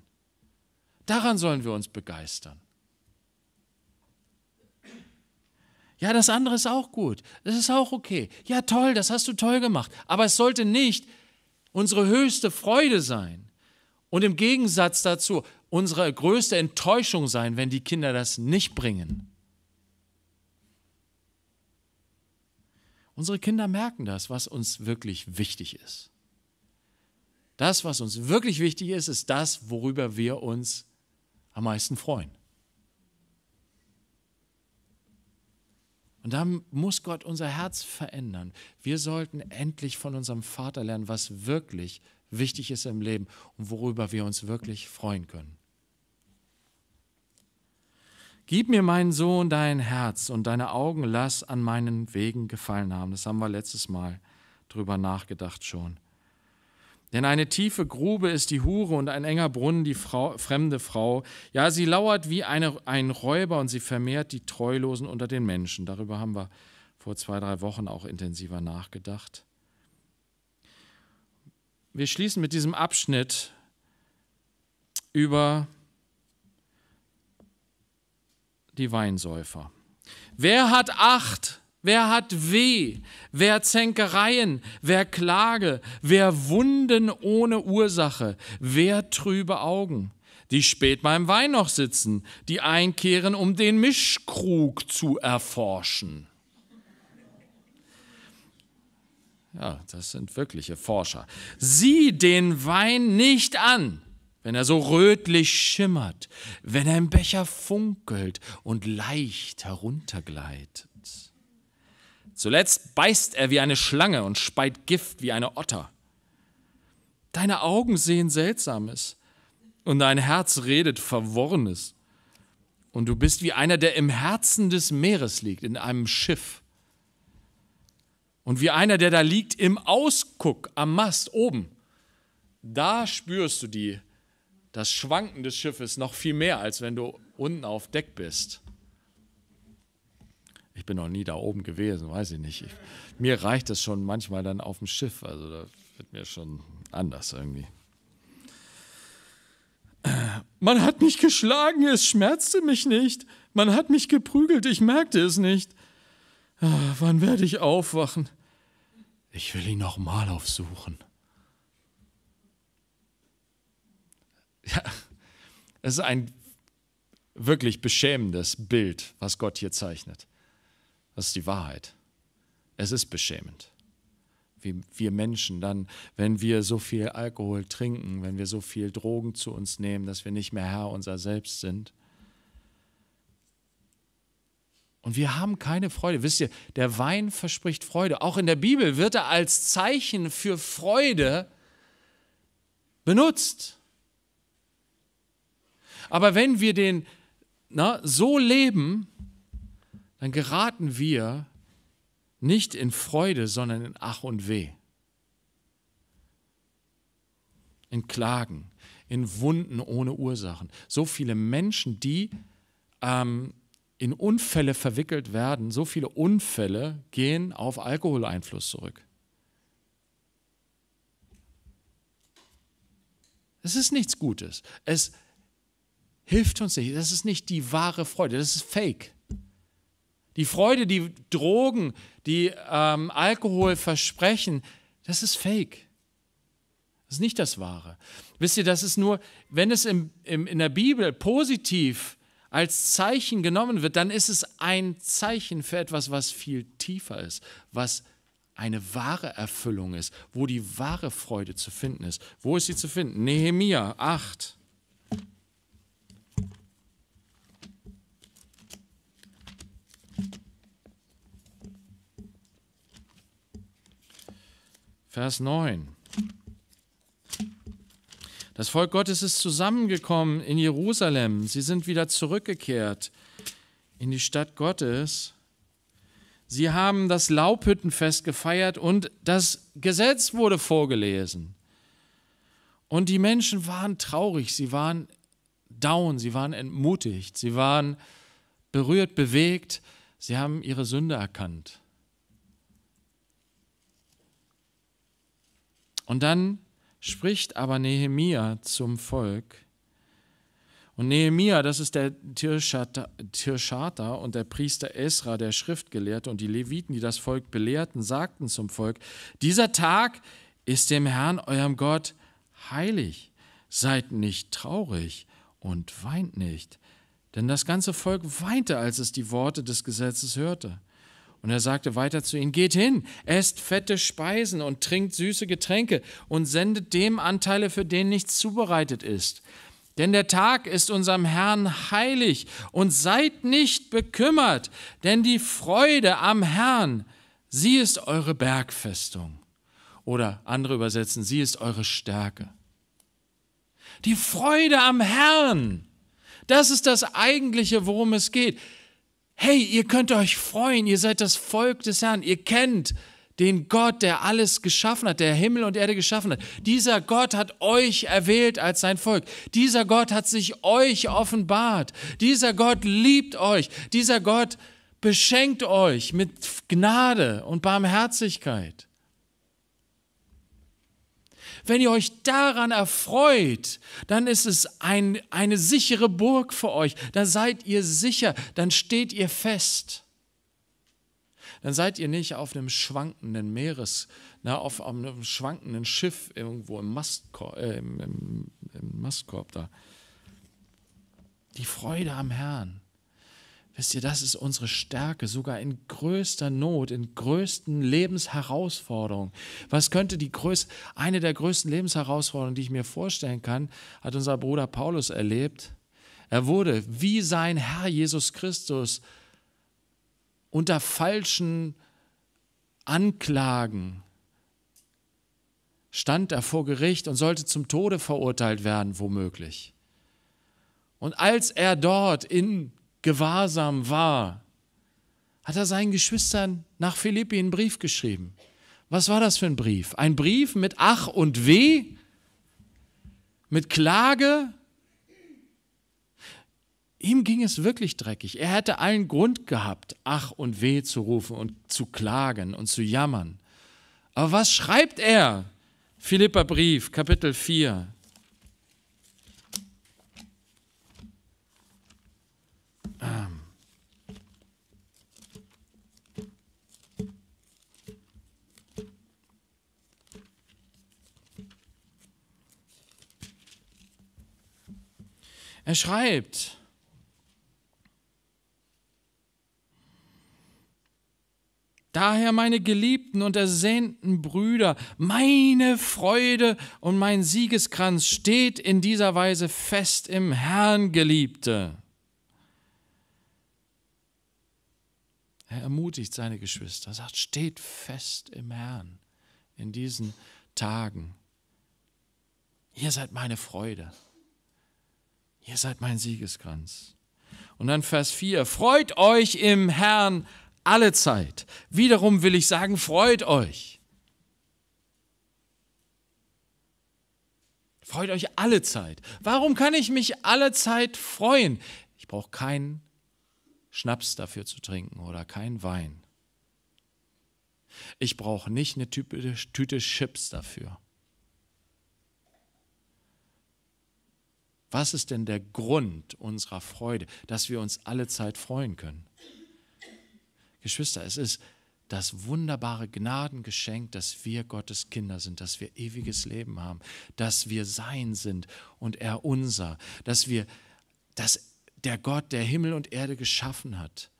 Daran sollen wir uns begeistern. Ja, das andere ist auch gut. Das ist auch okay. Ja, toll, das hast du toll gemacht. Aber es sollte nicht unsere höchste Freude sein. Und im Gegensatz dazu unsere größte Enttäuschung sein, wenn die Kinder das nicht bringen. Unsere Kinder merken das, was uns wirklich wichtig ist. Das, was uns wirklich wichtig ist, ist das, worüber wir uns am meisten freuen. Und da muss Gott unser Herz verändern. Wir sollten endlich von unserem Vater lernen, was wirklich wichtig ist im Leben und worüber wir uns wirklich freuen können. Gib mir, meinen Sohn, dein Herz und deine Augen lass an meinen Wegen gefallen haben. Das haben wir letztes Mal drüber nachgedacht schon. Denn eine tiefe Grube ist die Hure und ein enger Brunnen die Frau, fremde Frau. Ja, sie lauert wie eine, ein Räuber und sie vermehrt die Treulosen unter den Menschen. Darüber haben wir vor zwei, drei Wochen auch intensiver nachgedacht. Wir schließen mit diesem Abschnitt über die Weinsäufer. Wer hat Acht? Wer hat Weh? Wer Zänkereien? Wer Klage? Wer Wunden ohne Ursache? Wer trübe Augen? Die spät beim Wein noch sitzen, die einkehren, um den Mischkrug zu erforschen. Ja, das sind wirkliche Forscher. Sieh den Wein nicht an, wenn er so rötlich schimmert, wenn er im Becher funkelt und leicht heruntergleitet. Zuletzt beißt er wie eine Schlange und speit Gift wie eine Otter. Deine Augen sehen Seltsames und dein Herz redet Verworrenes. Und du bist wie einer, der im Herzen des Meeres liegt, in einem Schiff. Und wie einer, der da liegt im Ausguck am Mast oben. Da spürst du die das Schwanken des Schiffes noch viel mehr, als wenn du unten auf Deck bist. Ich bin noch nie da oben gewesen, weiß ich nicht. Ich, mir reicht das schon manchmal dann auf dem Schiff. Also da wird mir schon anders irgendwie. Man hat mich geschlagen, es schmerzte mich nicht. Man hat mich geprügelt, ich merkte es nicht. Ach, wann werde ich aufwachen? Ich will ihn nochmal aufsuchen. Ja, es ist ein wirklich beschämendes Bild, was Gott hier zeichnet. Das ist die Wahrheit. Es ist beschämend. Wie wir Menschen dann, wenn wir so viel Alkohol trinken, wenn wir so viel Drogen zu uns nehmen, dass wir nicht mehr Herr unser Selbst sind. Und wir haben keine Freude. Wisst ihr, der Wein verspricht Freude. Auch in der Bibel wird er als Zeichen für Freude benutzt. Aber wenn wir den na, so leben, dann geraten wir nicht in Freude, sondern in Ach und Weh. In Klagen, in Wunden ohne Ursachen. So viele Menschen, die ähm, in Unfälle verwickelt werden, so viele Unfälle gehen auf Alkoholeinfluss zurück. Es ist nichts Gutes. Es ist hilft uns nicht. Das ist nicht die wahre Freude, das ist Fake. Die Freude, die Drogen, die ähm, Alkohol versprechen, das ist Fake. Das ist nicht das Wahre. Wisst ihr, das ist nur, wenn es im, im, in der Bibel positiv als Zeichen genommen wird, dann ist es ein Zeichen für etwas, was viel tiefer ist, was eine wahre Erfüllung ist, wo die wahre Freude zu finden ist. Wo ist sie zu finden? Nehemia 8. Vers 9. Das Volk Gottes ist zusammengekommen in Jerusalem. Sie sind wieder zurückgekehrt in die Stadt Gottes. Sie haben das Laubhüttenfest gefeiert und das Gesetz wurde vorgelesen. Und die Menschen waren traurig, sie waren down, sie waren entmutigt, sie waren berührt, bewegt, sie haben ihre Sünde erkannt. Und dann spricht aber Nehemia zum Volk. Und Nehemia, das ist der Tirschata und der Priester Esra, der Schriftgelehrte und die Leviten, die das Volk belehrten, sagten zum Volk, dieser Tag ist dem Herrn, eurem Gott, heilig. Seid nicht traurig und weint nicht. Denn das ganze Volk weinte, als es die Worte des Gesetzes hörte. Und er sagte weiter zu ihnen, geht hin, esst fette Speisen und trinkt süße Getränke und sendet dem Anteile, für den nichts zubereitet ist. Denn der Tag ist unserem Herrn heilig und seid nicht bekümmert, denn die Freude am Herrn, sie ist eure Bergfestung. Oder andere übersetzen, sie ist eure Stärke. Die Freude am Herrn, das ist das eigentliche, worum es geht hey, ihr könnt euch freuen, ihr seid das Volk des Herrn, ihr kennt den Gott, der alles geschaffen hat, der Himmel und Erde geschaffen hat. Dieser Gott hat euch erwählt als sein Volk. Dieser Gott hat sich euch offenbart. Dieser Gott liebt euch. Dieser Gott beschenkt euch mit Gnade und Barmherzigkeit. Wenn ihr euch daran erfreut, dann ist es ein, eine sichere Burg für euch. Dann seid ihr sicher, dann steht ihr fest. Dann seid ihr nicht auf einem schwankenden Meeres, na, auf, auf einem schwankenden Schiff irgendwo im Mastkorb, äh, im, im, im Mastkorb da. Die Freude am Herrn Wisst ihr, das ist unsere Stärke, sogar in größter Not, in größten Lebensherausforderungen. Was könnte die größte, eine der größten Lebensherausforderungen, die ich mir vorstellen kann, hat unser Bruder Paulus erlebt. Er wurde wie sein Herr Jesus Christus unter falschen Anklagen stand er vor Gericht und sollte zum Tode verurteilt werden, womöglich. Und als er dort in gewahrsam war, hat er seinen Geschwistern nach Philippi einen Brief geschrieben. Was war das für ein Brief? Ein Brief mit Ach und Weh, mit Klage. Ihm ging es wirklich dreckig. Er hätte allen Grund gehabt, Ach und Weh zu rufen und zu klagen und zu jammern. Aber was schreibt er? Philippa Brief, Kapitel 4, Er schreibt, Daher, meine geliebten und ersehnten Brüder, meine Freude und mein Siegeskranz steht in dieser Weise fest im Herrn, Geliebte. Er ermutigt seine Geschwister, sagt, steht fest im Herrn in diesen Tagen. Ihr seid meine Freude. Ihr seid mein Siegeskranz. Und dann Vers 4. Freut euch im Herrn alle Zeit. Wiederum will ich sagen, freut euch. Freut euch alle Zeit. Warum kann ich mich alle Zeit freuen? Ich brauche keinen Schnaps dafür zu trinken oder keinen Wein. Ich brauche nicht eine Tüte Chips dafür. Was ist denn der Grund unserer Freude, dass wir uns alle Zeit freuen können? Geschwister, es ist das wunderbare Gnadengeschenk, dass wir Gottes Kinder sind, dass wir ewiges Leben haben, dass wir sein sind und er unser, dass wir, dass der Gott, der Himmel und Erde geschaffen hat,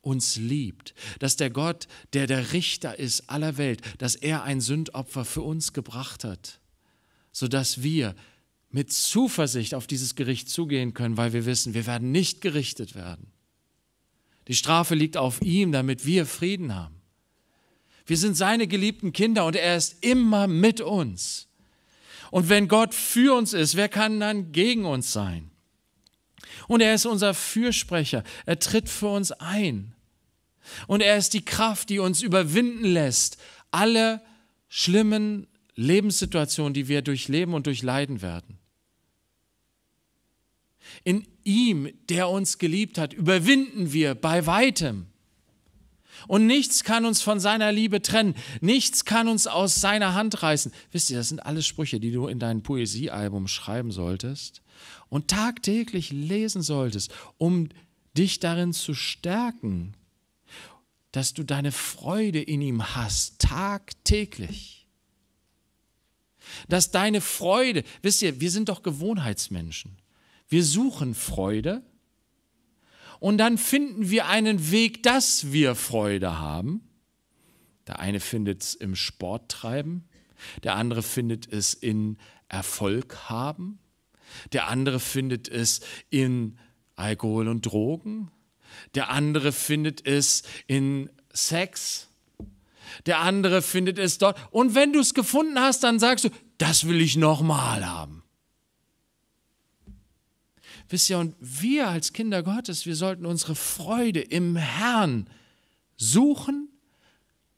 uns liebt, dass der Gott, der der Richter ist aller Welt, dass er ein Sündopfer für uns gebracht hat, sodass wir mit Zuversicht auf dieses Gericht zugehen können, weil wir wissen, wir werden nicht gerichtet werden. Die Strafe liegt auf ihm, damit wir Frieden haben. Wir sind seine geliebten Kinder und er ist immer mit uns. Und wenn Gott für uns ist, wer kann dann gegen uns sein? Und er ist unser Fürsprecher. Er tritt für uns ein. Und er ist die Kraft, die uns überwinden lässt, alle schlimmen Lebenssituationen, die wir durchleben und durchleiden werden. In ihm, der uns geliebt hat, überwinden wir bei weitem. Und nichts kann uns von seiner Liebe trennen. Nichts kann uns aus seiner Hand reißen. Wisst ihr, das sind alles Sprüche, die du in dein Poesiealbum schreiben solltest und tagtäglich lesen solltest, um dich darin zu stärken, dass du deine Freude in ihm hast, tagtäglich. Dass deine Freude, wisst ihr, wir sind doch Gewohnheitsmenschen. Wir suchen Freude und dann finden wir einen Weg, dass wir Freude haben. Der eine findet es im Sport treiben, der andere findet es in Erfolg haben, der andere findet es in Alkohol und Drogen, der andere findet es in Sex, der andere findet es dort. Und wenn du es gefunden hast, dann sagst du, das will ich nochmal haben. Wisst ihr, und wir als Kinder Gottes, wir sollten unsere Freude im Herrn suchen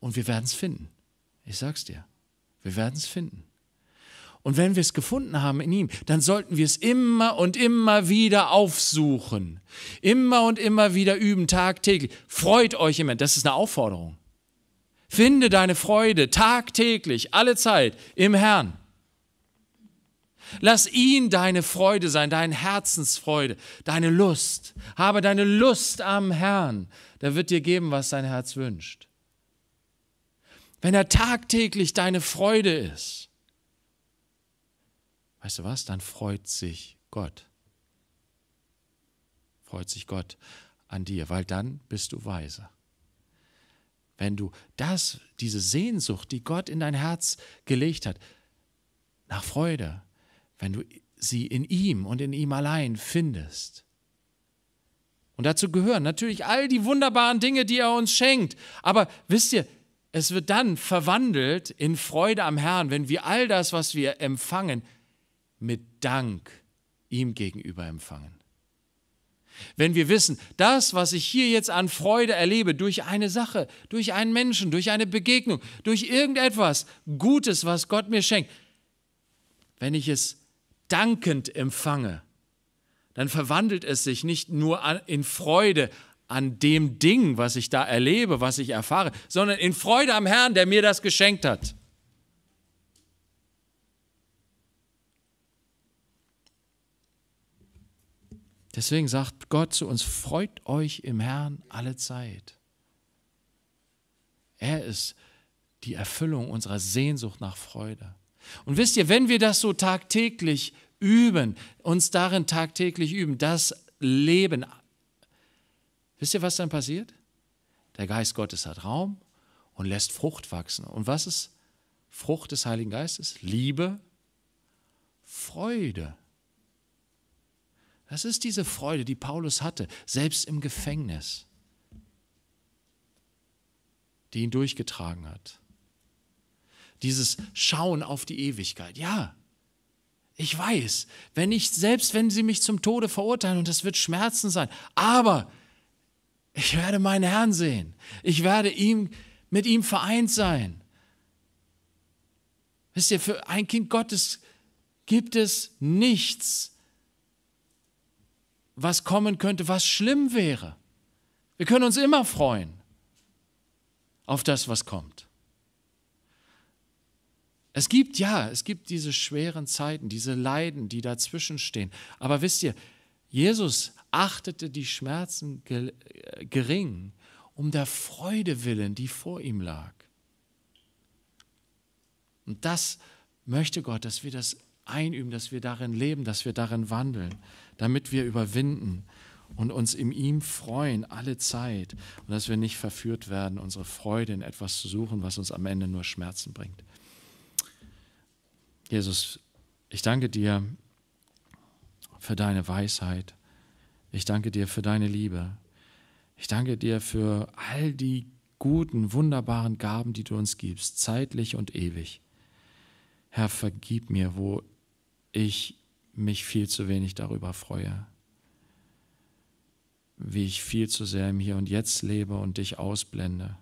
und wir werden es finden. Ich sag's dir, wir werden es finden. Und wenn wir es gefunden haben in ihm, dann sollten wir es immer und immer wieder aufsuchen. Immer und immer wieder üben, tagtäglich. Freut euch immer. Das ist eine Aufforderung. Finde deine Freude tagtäglich, alle Zeit im Herrn. Lass ihn deine Freude sein, deine Herzensfreude, deine Lust. Habe deine Lust am Herrn. Der wird dir geben, was dein Herz wünscht. Wenn er tagtäglich deine Freude ist, weißt du was, dann freut sich Gott. Freut sich Gott an dir, weil dann bist du weiser. Wenn du das, diese Sehnsucht, die Gott in dein Herz gelegt hat, nach Freude, wenn du sie in ihm und in ihm allein findest. Und dazu gehören natürlich all die wunderbaren Dinge, die er uns schenkt. Aber wisst ihr, es wird dann verwandelt in Freude am Herrn, wenn wir all das, was wir empfangen, mit Dank ihm gegenüber empfangen. Wenn wir wissen, das, was ich hier jetzt an Freude erlebe, durch eine Sache, durch einen Menschen, durch eine Begegnung, durch irgendetwas Gutes, was Gott mir schenkt, wenn ich es dankend empfange, dann verwandelt es sich nicht nur in Freude an dem Ding, was ich da erlebe, was ich erfahre, sondern in Freude am Herrn, der mir das geschenkt hat. Deswegen sagt Gott zu uns, freut euch im Herrn alle Zeit. Er ist die Erfüllung unserer Sehnsucht nach Freude. Und wisst ihr, wenn wir das so tagtäglich üben, uns darin tagtäglich üben, das Leben, wisst ihr, was dann passiert? Der Geist Gottes hat Raum und lässt Frucht wachsen. Und was ist Frucht des Heiligen Geistes? Liebe, Freude. Das ist diese Freude, die Paulus hatte, selbst im Gefängnis, die ihn durchgetragen hat. Dieses Schauen auf die Ewigkeit. Ja, ich weiß, wenn ich, selbst wenn sie mich zum Tode verurteilen, und das wird Schmerzen sein, aber ich werde meinen Herrn sehen. Ich werde ihm, mit ihm vereint sein. Wisst ihr, für ein Kind Gottes gibt es nichts, was kommen könnte, was schlimm wäre. Wir können uns immer freuen auf das, was kommt. Es gibt ja, es gibt diese schweren Zeiten, diese Leiden, die dazwischen stehen. Aber wisst ihr, Jesus achtete die Schmerzen äh, gering, um der Freude willen, die vor ihm lag. Und das möchte Gott, dass wir das einüben, dass wir darin leben, dass wir darin wandeln, damit wir überwinden und uns in ihm freuen alle Zeit und dass wir nicht verführt werden, unsere Freude in etwas zu suchen, was uns am Ende nur Schmerzen bringt. Jesus, ich danke dir für deine Weisheit. Ich danke dir für deine Liebe. Ich danke dir für all die guten, wunderbaren Gaben, die du uns gibst, zeitlich und ewig. Herr, vergib mir, wo ich mich viel zu wenig darüber freue, wie ich viel zu sehr im Hier und Jetzt lebe und dich ausblende.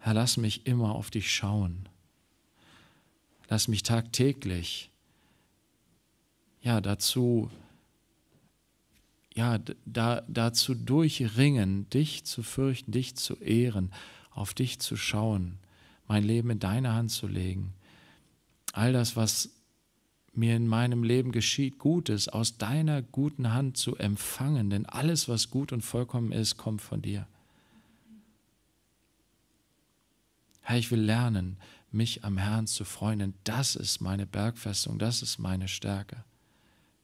Herr, lass mich immer auf dich schauen Lass mich tagtäglich ja dazu ja da, dazu durchringen, dich zu fürchten, dich zu ehren, auf dich zu schauen, mein Leben in deine Hand zu legen. All das, was mir in meinem Leben geschieht, Gutes aus deiner guten Hand zu empfangen, denn alles, was gut und vollkommen ist, kommt von dir. Herr, ich will lernen, mich am Herrn zu freuen, denn das ist meine Bergfestung, das ist meine Stärke,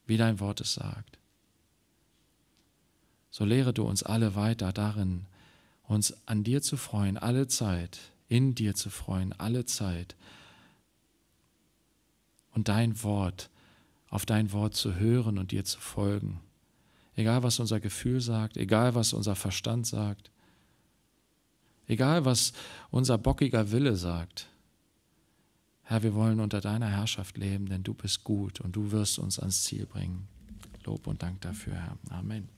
wie dein Wort es sagt. So lehre du uns alle weiter darin, uns an dir zu freuen, alle Zeit, in dir zu freuen, alle Zeit, und dein Wort, auf dein Wort zu hören und dir zu folgen. Egal was unser Gefühl sagt, egal was unser Verstand sagt, egal was unser bockiger Wille sagt. Herr, wir wollen unter deiner Herrschaft leben, denn du bist gut und du wirst uns ans Ziel bringen. Lob und Dank dafür, Herr. Amen.